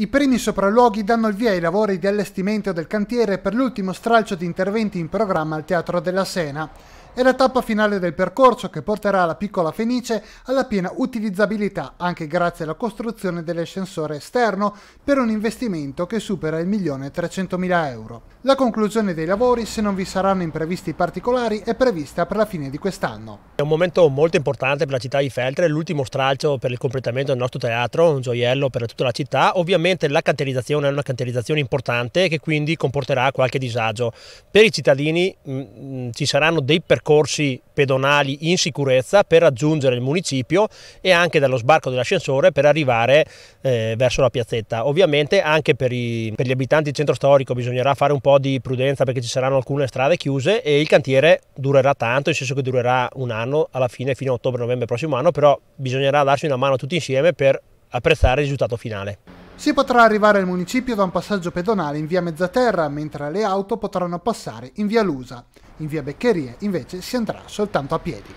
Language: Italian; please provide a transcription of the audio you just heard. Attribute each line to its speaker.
Speaker 1: I primi sopralluoghi danno il via ai lavori di allestimento del cantiere per l'ultimo stralcio di interventi in programma al Teatro della Sena è la tappa finale del percorso che porterà la piccola Fenice alla piena utilizzabilità anche grazie alla costruzione dell'ascensore esterno per un investimento che supera il 1.300.000 euro. La conclusione dei lavori, se non vi saranno imprevisti particolari, è prevista per la fine di quest'anno.
Speaker 2: È un momento molto importante per la città di Feltre, l'ultimo stralcio per il completamento del nostro teatro, un gioiello per tutta la città. Ovviamente la canterizzazione è una canterizzazione importante che quindi comporterà qualche disagio. Per i cittadini mh, mm, mm, ci saranno dei percorsi percorsi pedonali in sicurezza per raggiungere il municipio e anche dallo sbarco dell'ascensore per arrivare eh, verso la piazzetta. Ovviamente anche per, i, per gli abitanti del centro storico bisognerà fare un po' di prudenza perché ci saranno alcune strade chiuse e il cantiere durerà tanto, nel senso che durerà un anno alla fine, fino a ottobre-novembre prossimo anno, però bisognerà darsi una mano tutti insieme per apprezzare il risultato finale.
Speaker 1: Si potrà arrivare al municipio da un passaggio pedonale in via Mezzaterra, mentre le auto potranno passare in via Lusa. In via Beccherie invece si andrà soltanto a piedi.